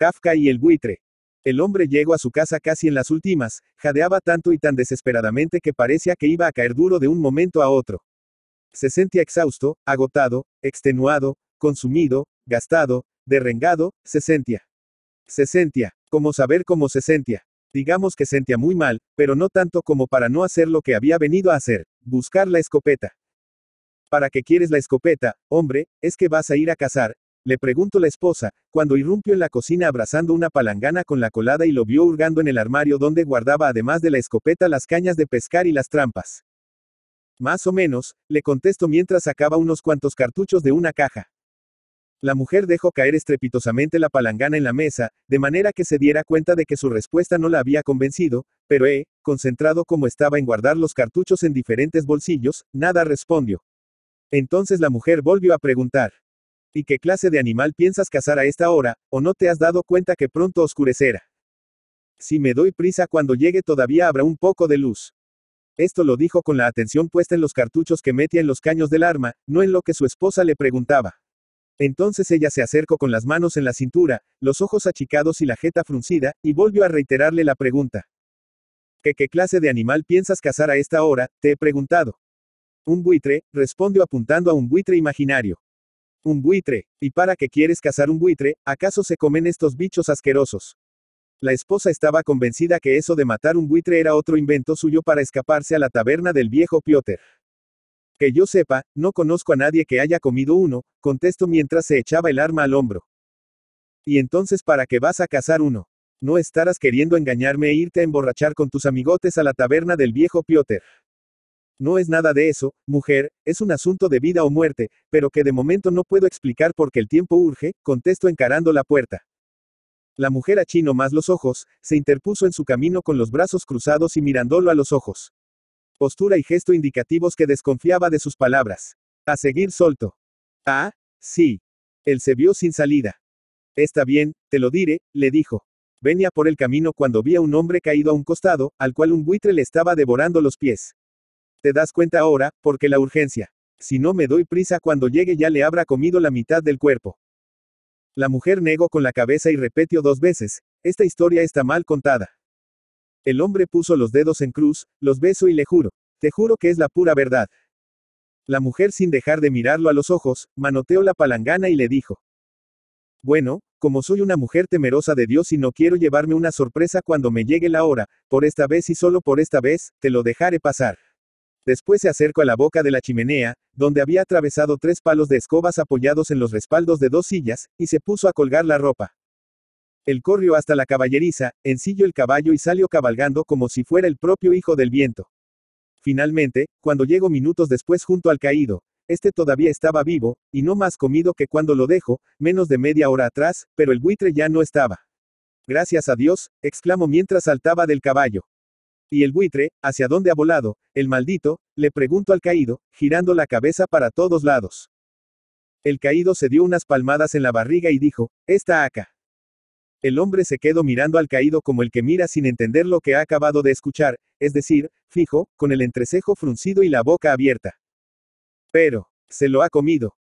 Kafka y el buitre. El hombre llegó a su casa casi en las últimas, jadeaba tanto y tan desesperadamente que parecía que iba a caer duro de un momento a otro. Se sentía exhausto, agotado, extenuado, consumido, gastado, derrengado, se sentía. Se sentía, como saber cómo se sentía. Digamos que sentía muy mal, pero no tanto como para no hacer lo que había venido a hacer, buscar la escopeta. ¿Para qué quieres la escopeta, hombre? Es que vas a ir a cazar, le preguntó la esposa, cuando irrumpió en la cocina abrazando una palangana con la colada y lo vio hurgando en el armario donde guardaba además de la escopeta las cañas de pescar y las trampas. Más o menos, le contesto mientras sacaba unos cuantos cartuchos de una caja. La mujer dejó caer estrepitosamente la palangana en la mesa, de manera que se diera cuenta de que su respuesta no la había convencido, pero E, concentrado como estaba en guardar los cartuchos en diferentes bolsillos, nada respondió. Entonces la mujer volvió a preguntar. ¿Y qué clase de animal piensas cazar a esta hora, o no te has dado cuenta que pronto oscurecerá? Si me doy prisa cuando llegue todavía habrá un poco de luz. Esto lo dijo con la atención puesta en los cartuchos que metía en los caños del arma, no en lo que su esposa le preguntaba. Entonces ella se acercó con las manos en la cintura, los ojos achicados y la jeta fruncida, y volvió a reiterarle la pregunta. ¿Qué, qué clase de animal piensas cazar a esta hora? Te he preguntado. Un buitre, respondió apuntando a un buitre imaginario. Un buitre. ¿Y para qué quieres cazar un buitre? ¿Acaso se comen estos bichos asquerosos? La esposa estaba convencida que eso de matar un buitre era otro invento suyo para escaparse a la taberna del viejo Piotr. Que yo sepa, no conozco a nadie que haya comido uno, contestó mientras se echaba el arma al hombro. ¿Y entonces para qué vas a cazar uno? No estarás queriendo engañarme e irte a emborrachar con tus amigotes a la taberna del viejo Piotr. No es nada de eso, mujer, es un asunto de vida o muerte, pero que de momento no puedo explicar porque el tiempo urge, contestó encarando la puerta. La mujer achinó más los ojos, se interpuso en su camino con los brazos cruzados y mirándolo a los ojos. Postura y gesto indicativos que desconfiaba de sus palabras. A seguir solto. Ah, sí. Él se vio sin salida. Está bien, te lo diré, le dijo. Venía por el camino cuando vi a un hombre caído a un costado, al cual un buitre le estaba devorando los pies. Te das cuenta ahora, porque la urgencia. Si no me doy prisa cuando llegue ya le habrá comido la mitad del cuerpo. La mujer negó con la cabeza y repetió dos veces, esta historia está mal contada. El hombre puso los dedos en cruz, los beso y le juro, te juro que es la pura verdad. La mujer sin dejar de mirarlo a los ojos, manoteó la palangana y le dijo, bueno, como soy una mujer temerosa de Dios y no quiero llevarme una sorpresa cuando me llegue la hora, por esta vez y solo por esta vez, te lo dejaré pasar. Después se acercó a la boca de la chimenea, donde había atravesado tres palos de escobas apoyados en los respaldos de dos sillas, y se puso a colgar la ropa. El corrió hasta la caballeriza, ensilló el caballo y salió cabalgando como si fuera el propio hijo del viento. Finalmente, cuando llegó minutos después junto al caído, este todavía estaba vivo, y no más comido que cuando lo dejo, menos de media hora atrás, pero el buitre ya no estaba. Gracias a Dios, exclamó mientras saltaba del caballo. Y el buitre, ¿hacia dónde ha volado? El maldito, le preguntó al caído, girando la cabeza para todos lados. El caído se dio unas palmadas en la barriga y dijo, está acá. El hombre se quedó mirando al caído como el que mira sin entender lo que ha acabado de escuchar, es decir, fijo, con el entrecejo fruncido y la boca abierta. Pero, ¿se lo ha comido?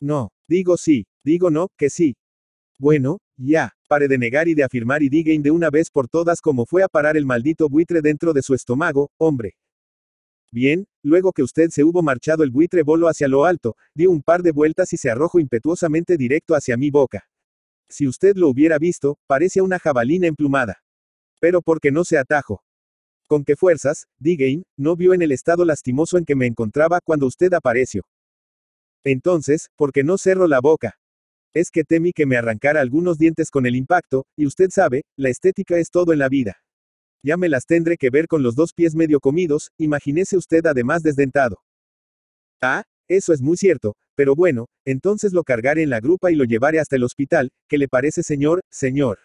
No, digo sí, digo no, que sí. Bueno, ya, pare de negar y de afirmar y in de una vez por todas cómo fue a parar el maldito buitre dentro de su estómago, hombre. Bien, luego que usted se hubo marchado el buitre voló hacia lo alto, dio un par de vueltas y se arrojó impetuosamente directo hacia mi boca. Si usted lo hubiera visto, parece una jabalina emplumada. Pero porque no se atajó. ¿Con qué fuerzas, Digain, no vio en el estado lastimoso en que me encontraba cuando usted apareció? Entonces, ¿por qué no cerro la boca? Es que temí que me arrancara algunos dientes con el impacto, y usted sabe, la estética es todo en la vida. Ya me las tendré que ver con los dos pies medio comidos, imagínese usted además desdentado. Ah, eso es muy cierto, pero bueno, entonces lo cargaré en la grupa y lo llevaré hasta el hospital, ¿qué le parece señor, señor?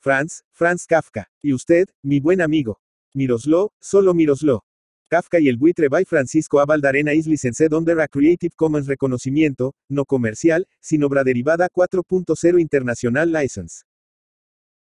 Franz, Franz Kafka. Y usted, mi buen amigo. Miroslo, solo miroslo. Kafka y el buitre by Francisco A. Valdarena is licensed under a Creative Commons reconocimiento, no comercial, sin obra derivada 4.0 International License.